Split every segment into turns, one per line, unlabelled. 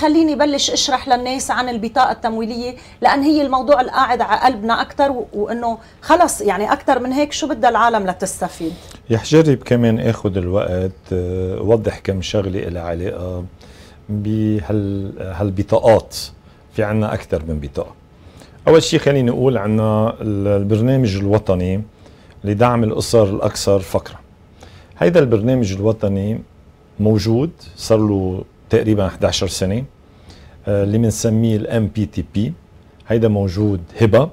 خليني بلش اشرح للناس عن البطاقه التمويليه لان هي الموضوع القاعد على قلبنا اكثر وانه خلص يعني اكثر من هيك شو بدها العالم لتستفيد يحجرب كمان اخذ الوقت آه، وضح كم شغله لها علاقه بهالبطاقات في عنا اكثر من بطاقه اول شيء خليني اقول عنا البرنامج الوطني لدعم الاسر الاكثر فقرا هذا البرنامج الوطني موجود صار له تقريبا 11 سنه آه، اللي بنسميه الام بي تي بي هيدا موجود هبه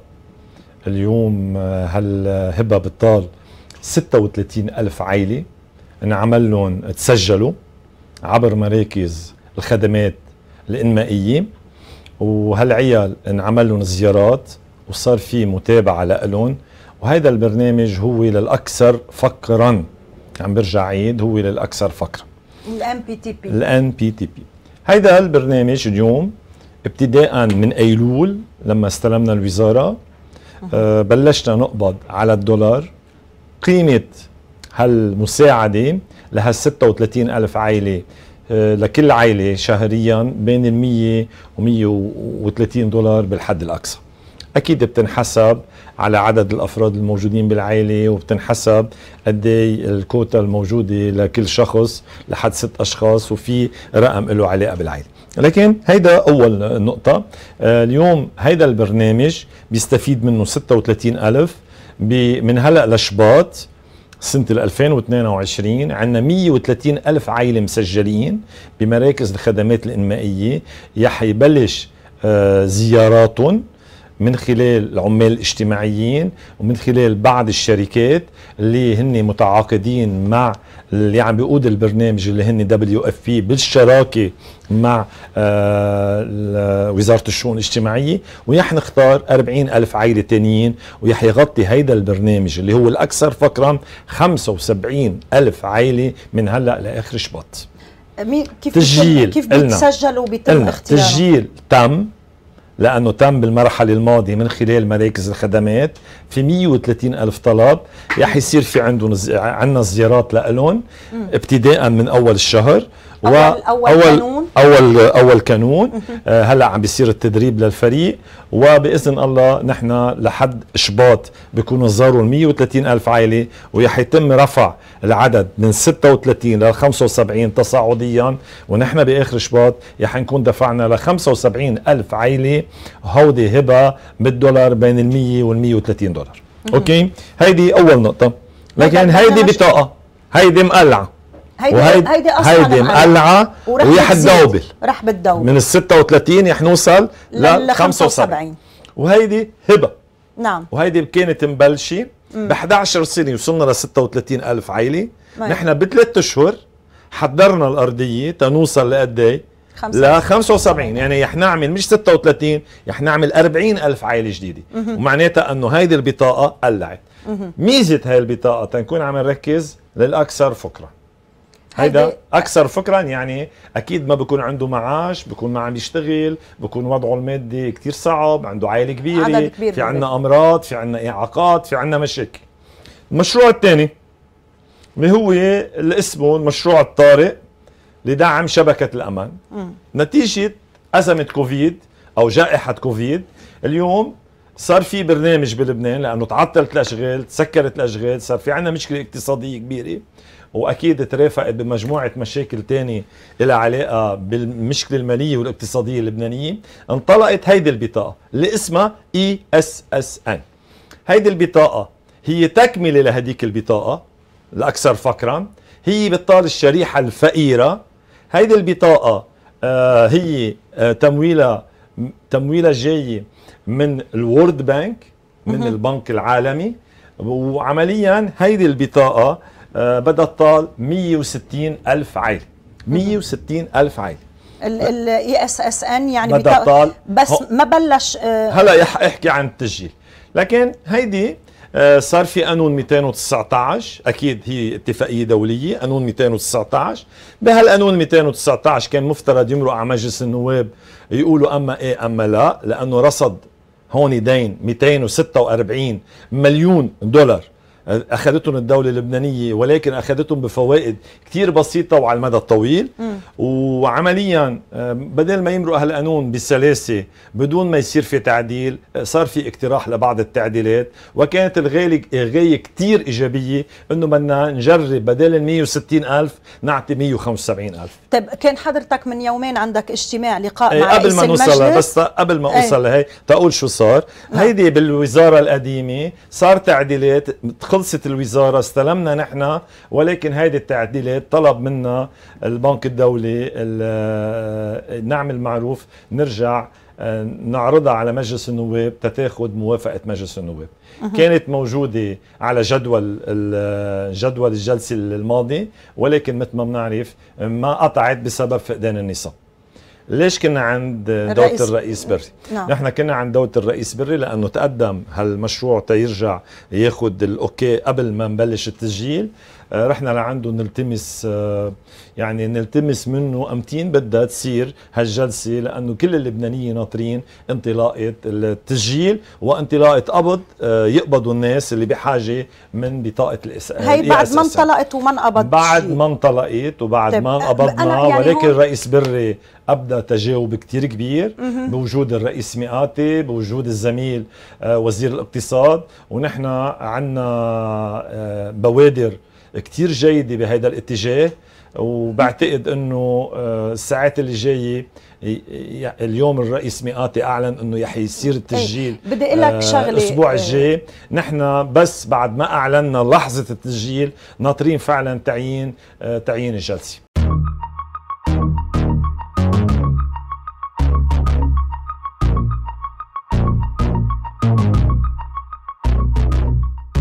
اليوم آه، هالهبه آه، بتطال 36 ألف عائلة انعمل لهم تسجلوا عبر مراكز الخدمات الإنمائية وهالعيال انعمل لهم زيارات وصار في متابعة لهم وهذا البرنامج هو للأكثر فقرا عم برجع عيد هو للأكثر فقرا الان بي تي بي الان بي تي بي هيدا البرنامج اليوم ابتداء من ايلول لما استلمنا الوزاره أه بلشنا نقبض على الدولار قيمه هالمساعده لهال 36 ألف عائلة أه لكل عائلة شهريا بين ال 100 و 130 دولار بالحد الأقصى اكيد بتنحسب على عدد الافراد الموجودين بالعائله وبتنحسب قد ايه الكوتا الموجوده لكل شخص لحد ست اشخاص وفي رقم له علاقه بالعائله لكن هيدا اول نقطه آه، اليوم هيدا البرنامج بيستفيد منه 36 الف من هلا لشباط سنة 2022 عندنا 130 ألف عائلة مسجلين بمراكز الخدمات الإنمائية يحيبلش آه، زياراتهم من خلال العمال الاجتماعيين ومن خلال بعض الشركات اللي هن متعاقدين مع اللي عم بيقود البرنامج اللي هن دبليو اف بي بالشراكه مع آه وزاره الشؤون الاجتماعيه ويح نختار 40 الف عائله ثانيين ويح يغطي هيدا البرنامج اللي هو الاكثر فقرا 75 الف عائله من هلا لاخر شباط مين كيف تسجل كيف بيتسجلوا وبيتم اختيارهم تسجيل تم لانه تم بالمرحله الماضيه من خلال مراكز الخدمات في 130 الف طلب رح يصير في عندهم عندنا زيارات لهم ابتداء من اول الشهر اول اول قانون اول اول قانون آه، هلا عم بيصير التدريب للفريق وباذن الله نحن لحد شباط بيكونوا زاروا ال 130 الف عائله ويحيتم رفع العدد من 36 لل 75 تصاعديا ونحن باخر شباط رح نكون دفعنا ل 75 الف عائله هودي هبه بالدولار بين ال 100 وال 130 دولار اوكي هيدي اول نقطه لكن هيدي بطاقه هيدي مقلعه هيدي هيدي هيدي هيدي مقلعه ورح حتدوبل رح بتدوبل من ال 36 رح نوصل لل 75 وهيدي هبه نعم وهيدي كانت مبلشه ب 11 سنه وصلنا ل 36 الف عائله نحن بثلاث اشهر حضرنا الارضيه تنوصل لقد ايه؟ ل 75 يعني رح نعمل مش 36 رح نعمل 40000 عائله جديده ومعناتها انه هيدي البطاقه قلعت ميزه هاي البطاقه تنكون عم نركز للاكثر فقره هيدا اكثر فكرا يعني اكيد ما بكون عنده معاش بكون ما عم يشتغل بكون وضعه المادي كثير صعب عنده عائله كبيره عدد كبير في عندنا امراض في عندنا اعاقات في عندنا مشاكل المشروع الثاني اللي هو اللي اسمه المشروع الطارئ لدعم شبكه الامان م. نتيجه ازمه كوفيد او جائحه كوفيد اليوم صار في برنامج بلبنان لانه تعطلت الاشغال تسكرت الاشغال صار في عندنا مشكله اقتصاديه كبيره واكيد ترافقت بمجموعه مشاكل تانية لها علاقه بالمشكله الماليه والاقتصاديه اللبنانيه انطلقت هيدي البطاقه اللي اسمها اي اس اس ان هيدي البطاقه هي تكمله لهديك البطاقه الاكثر فقرا هي بتطال الشريحه الفقيره هيدي البطاقه آه، هي آه، تمويلها تمويلها جاي من الورد بانك من البنك العالمي وعمليا هيدي البطاقه آه، بدها تطال 160 الف عائله 160 الف عائله الاي اس اس ان يعني بدها تطال بس ما بلش آه، هلا احكي عن التسجيل لكن هيدي آه، صار في قانون 219 اكيد هي اتفاقيه دوليه قانون 219 بهالقانون 219 كان مفترض يمرق على مجلس النواب يقولوا اما ايه اما لا لانه رصد هون دين 246 مليون دولار اخذتهم الدوله اللبنانيه ولكن اخذتهم بفوائد كثير بسيطه وعلى المدى الطويل م. وعمليا بدل ما يمرق هالقانون بسلاسه بدون ما يصير في تعديل آه، صار في اقتراح لبعض التعديلات وكانت الغايه غايه كثير ايجابيه انه بدنا نجرب بدل ال 160 الف نعطي 175 الف طيب كان حضرتك من يومين عندك اجتماع لقاء ايه مع قبل ما نوصل بس قبل ما إيه. اوصل لهي تقول شو صار نعم. هيدي بالوزاره القديمه صار تعديلات خلصت الوزارة استلمنا نحن ولكن هيدي التعديلات طلب منا البنك الدولي آه، نعمل معروف نرجع آه، نعرضها على مجلس النواب تتاخد موافقة مجلس النواب أه. كانت موجودة على جدول آه، جدول الجلسة الماضي ولكن مثل ما بنعرف ما قطعت بسبب فقدان النصاب ليش كنا عند دوت الرئيس بري؟ نعم. نحن كنا عند دوت الرئيس بري لأنه تقدم هالمشروع تيرجع ياخذ الأوكي قبل ما نبلش التسجيل آه، رحنا لعنده نلتمس آه، يعني نلتمس منه امتين بدها تصير هالجلسه لانه كل اللبنانيين ناطرين انطلاقه التسجيل وانطلاقه قبض آه، يقبضوا الناس اللي بحاجه من بطاقه الاسعاف هي بعد ما انطلقت وما انقبضت بعد ما انطلقت وبعد طيب، ما انقبضنا يعني ولكن الرئيس بري ابدى تجاوب كثير كبير مه. بوجود الرئيس مئاتي بوجود الزميل وزير الاقتصاد ونحن عندنا بوادر كتير جيده بهذا الاتجاه وبعتقد انه آه، الساعات اللي جايه اليوم الرئيس مئاتي اعلن انه رح يصير إيه، التسجيل بدي اقول لك آه، شغله الاسبوع إيه. الجاي نحن بس بعد ما اعلنا لحظه التسجيل ناطرين فعلا تعيين آه، تعيين الجلسه